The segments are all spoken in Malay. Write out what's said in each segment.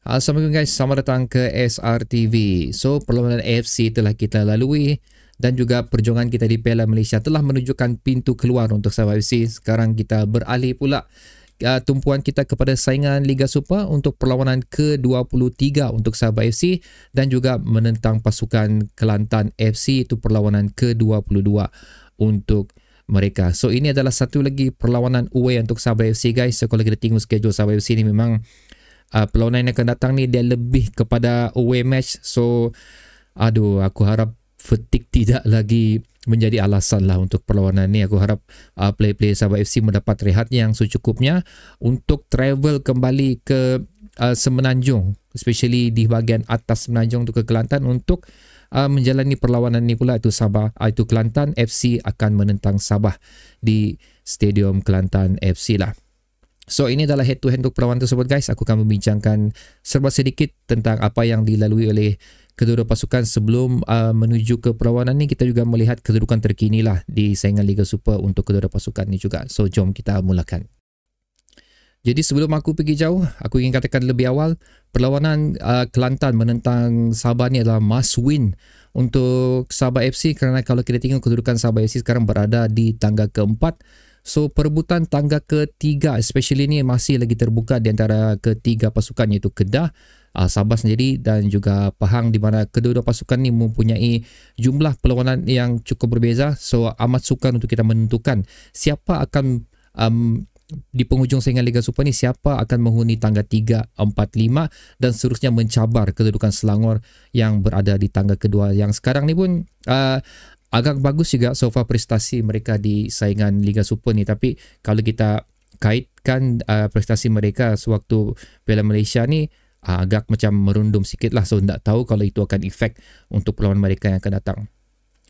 Assalamualaikum ah, guys, selamat datang ke SRTV. So, perlawanan AFC telah kita lalui dan juga perjuangan kita di Piala Malaysia telah menunjukkan pintu keluar untuk Sabah FC. Sekarang kita beralih pula uh, tumpuan kita kepada saingan Liga Super untuk perlawanan ke-23 untuk Sabah FC dan juga menentang pasukan Kelantan FC itu perlawanan ke-22 untuk mereka. So ini adalah satu lagi perlawanan away untuk Sabah FC guys. So kalau kita tengok schedule Sabah FC ni memang uh, ah, perlawanan yang akan datang ni dia lebih kepada away match so aduh aku harap fatigue tidak lagi menjadi alasan lah untuk perlawanan ni aku harap uh, ah, play player Sabah FC mendapat rehat yang secukupnya untuk travel kembali ke uh, Semenanjung especially di bahagian atas Semenanjung tu ke Kelantan untuk uh, menjalani perlawanan ni pula itu Sabah uh, itu Kelantan FC akan menentang Sabah di Stadium Kelantan FC lah So ini adalah head to head untuk perlawanan tersebut guys. Aku akan membincangkan serba sedikit tentang apa yang dilalui oleh kedua pasukan sebelum uh, menuju ke perlawanan ni kita juga melihat kedudukan terkini lah di saingan Liga Super untuk kedua pasukan ni juga. So jom kita mulakan. Jadi sebelum aku pergi jauh, aku ingin katakan lebih awal perlawanan uh, Kelantan menentang Sabah ni adalah must win untuk Sabah FC kerana kalau kita tengok kedudukan Sabah FC sekarang berada di tangga keempat So perebutan tangga ketiga especially ni masih lagi terbuka di antara ketiga pasukan iaitu Kedah, ah, Sabah sendiri dan juga Pahang di mana kedua-dua pasukan ni mempunyai jumlah perlawanan yang cukup berbeza. So amat sukar untuk kita menentukan siapa akan um, di penghujung saingan Liga Super ni siapa akan menghuni tangga 3, 4, 5 dan seterusnya mencabar kedudukan Selangor yang berada di tangga kedua yang sekarang ni pun uh, agak bagus juga so far prestasi mereka di saingan Liga Super ni tapi kalau kita kaitkan uh, prestasi mereka sewaktu Piala Malaysia ni uh, agak macam merundum sikit lah so tak tahu kalau itu akan efek untuk perlawanan mereka yang akan datang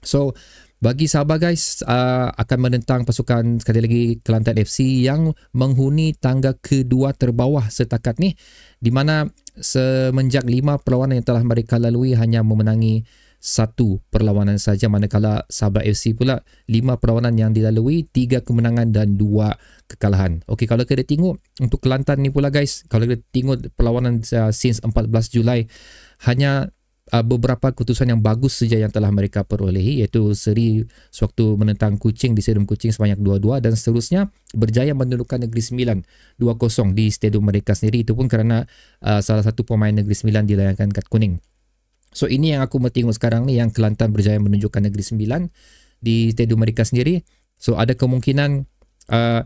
so bagi Sabah guys uh, akan menentang pasukan sekali lagi Kelantan FC yang menghuni tangga kedua terbawah setakat ni di mana semenjak lima perlawanan yang telah mereka lalui hanya memenangi satu perlawanan saja manakala Sabah FC pula lima perlawanan yang dilalui tiga kemenangan dan dua kekalahan. Okey kalau kita tengok untuk Kelantan ni pula guys kalau kita tengok perlawanan uh, since 14 Julai hanya uh, beberapa keputusan yang bagus saja yang telah mereka perolehi iaitu seri sewaktu menentang Kucing di Stadium Kucing sebanyak 2-2 dan seterusnya berjaya menundukkan Negeri Sembilan 2-0 di stadium mereka sendiri itu pun kerana uh, salah satu pemain Negeri Sembilan dilayangkan kad kuning. So ini yang aku tengok sekarang ni yang Kelantan berjaya menunjukkan Negeri Sembilan di Stadium mereka sendiri. So ada kemungkinan uh,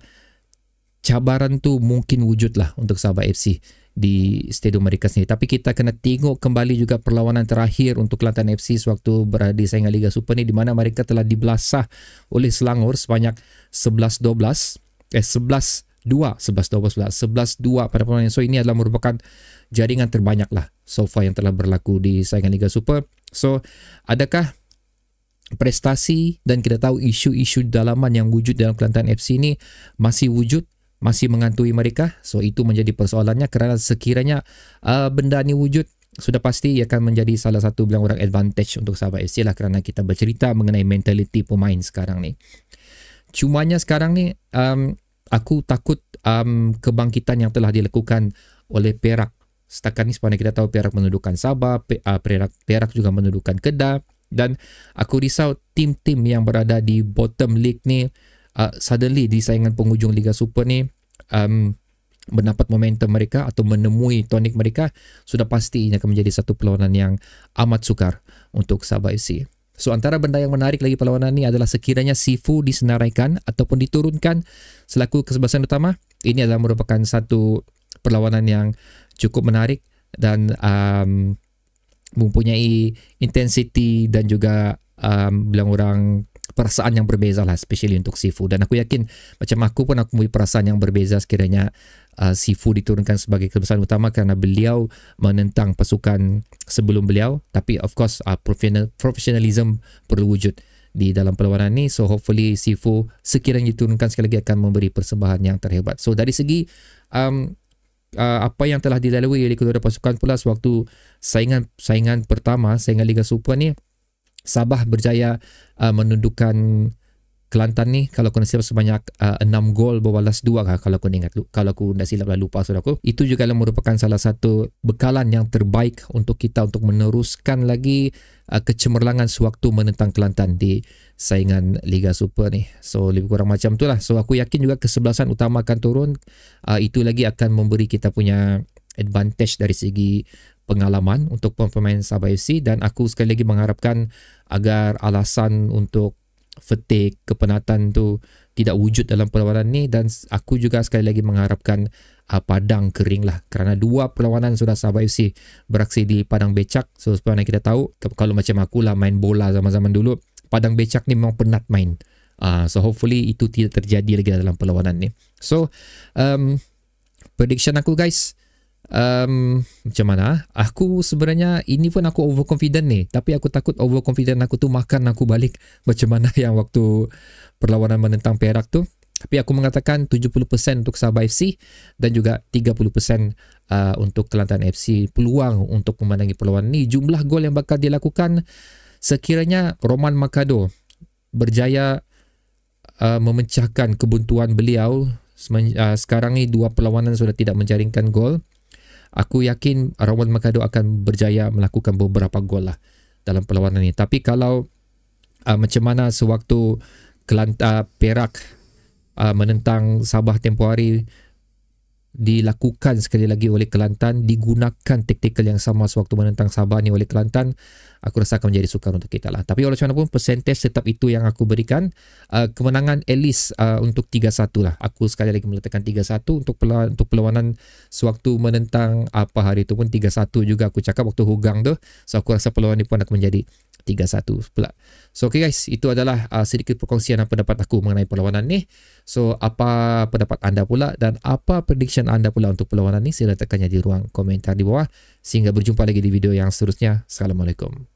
cabaran tu mungkin wujud lah untuk Sabah FC di Stadium mereka sendiri. Tapi kita kena tengok kembali juga perlawanan terakhir untuk Kelantan FC sewaktu berada di saingan Liga Super ni di mana mereka telah dibelasah oleh Selangor sebanyak 11-12 eh 11 12 11 11-2 pada permainan so ini adalah merupakan jaringan terbanyak lah so far yang telah berlaku di saingan Liga Super so adakah prestasi dan kita tahu isu-isu dalaman yang wujud dalam Kelantan FC ini masih wujud masih mengantui mereka so itu menjadi persoalannya kerana sekiranya uh, benda ini wujud sudah pasti ia akan menjadi salah satu bilang orang advantage untuk sahabat FC lah kerana kita bercerita mengenai mentaliti pemain sekarang ni cumanya sekarang ni um, aku takut um, kebangkitan yang telah dilakukan oleh Perak setakat ni sebenarnya kita tahu Perak menundukkan Sabah uh, Perak, Perak juga menundukkan Kedah dan aku risau tim-tim yang berada di bottom league ni uh, suddenly di saingan penghujung Liga Super ni um, mendapat momentum mereka atau menemui tonik mereka sudah pasti ini akan menjadi satu perlawanan yang amat sukar untuk Sabah FC. So antara benda yang menarik lagi perlawanan ini adalah sekiranya Sifu disenaraikan ataupun diturunkan selaku kesebelasan utama, ini adalah merupakan satu perlawanan yang cukup menarik dan um, mempunyai intensiti dan juga um, bilang orang perasaan yang berbeza lah especially untuk Sifu dan aku yakin macam aku pun aku mempunyai perasaan yang berbeza sekiranya uh, Sifu diturunkan sebagai kebesaran utama kerana beliau menentang pasukan sebelum beliau tapi of course uh, professionalism perlu wujud di dalam perlawanan ini. so hopefully Sifu sekiranya diturunkan sekali lagi akan memberi persembahan yang terhebat so dari segi um, Uh, apa yang telah dilalui oleh kedua-dua pasukan pula sewaktu saingan saingan pertama saingan Liga Super ni Sabah berjaya uh, menundukkan Kelantan ni kalau aku silap sebanyak uh, 6 gol berbalas dua, kah, kalau aku ingat kalau aku tidak silap lah lupa sudah itu juga merupakan salah satu bekalan yang terbaik untuk kita untuk meneruskan lagi uh, kecemerlangan sewaktu menentang Kelantan di saingan Liga Super ni so lebih kurang macam tu lah so aku yakin juga kesebelasan utama akan turun uh, itu lagi akan memberi kita punya advantage dari segi pengalaman untuk pemain Sabah FC dan aku sekali lagi mengharapkan agar alasan untuk fatigue, kepenatan tu tidak wujud dalam perlawanan ni dan aku juga sekali lagi mengharapkan uh, padang kering lah kerana dua perlawanan sudah Sabah FC beraksi di padang becak so seperti kita tahu kalau macam aku lah main bola zaman-zaman dulu padang becak ni memang penat main uh, so hopefully itu tidak terjadi lagi dalam perlawanan ni so um, prediction aku guys um, macam mana ah? aku sebenarnya ini pun aku overconfident ni tapi aku takut overconfident aku tu makan aku balik macam mana yang waktu perlawanan menentang Perak tu tapi aku mengatakan 70% untuk Sabah FC dan juga 30% uh, ah, untuk Kelantan FC peluang untuk memandangi perlawanan ni jumlah gol yang bakal dilakukan sekiranya Roman Makado berjaya uh, memecahkan kebuntuan beliau Semen, uh, sekarang ni dua perlawanan sudah tidak menjaringkan gol aku yakin Rawan Makado akan berjaya melakukan beberapa gol lah dalam perlawanan ini. Tapi kalau uh, macam mana sewaktu Kelantan uh, Perak uh, menentang Sabah tempoh hari dilakukan sekali lagi oleh Kelantan digunakan taktikal yang sama sewaktu menentang Sabah ni oleh Kelantan aku rasa akan menjadi sukar untuk kita lah tapi oleh macam pun persentase tetap itu yang aku berikan uh, kemenangan at least uh, untuk 3-1 lah aku sekali lagi meletakkan 3-1 untuk perlawanan, untuk perlawanan sewaktu menentang apa hari itu pun 3-1 juga aku cakap waktu hugang tu so aku rasa perlawanan ni pun akan menjadi 3-1 pula So okay guys, itu adalah uh, sedikit perkongsian apa pendapat aku mengenai perlawanan ni. So apa pendapat anda pula dan apa prediction anda pula untuk perlawanan ni? Sila letakkannya di ruang komentar di bawah. Sehingga berjumpa lagi di video yang seterusnya. Assalamualaikum.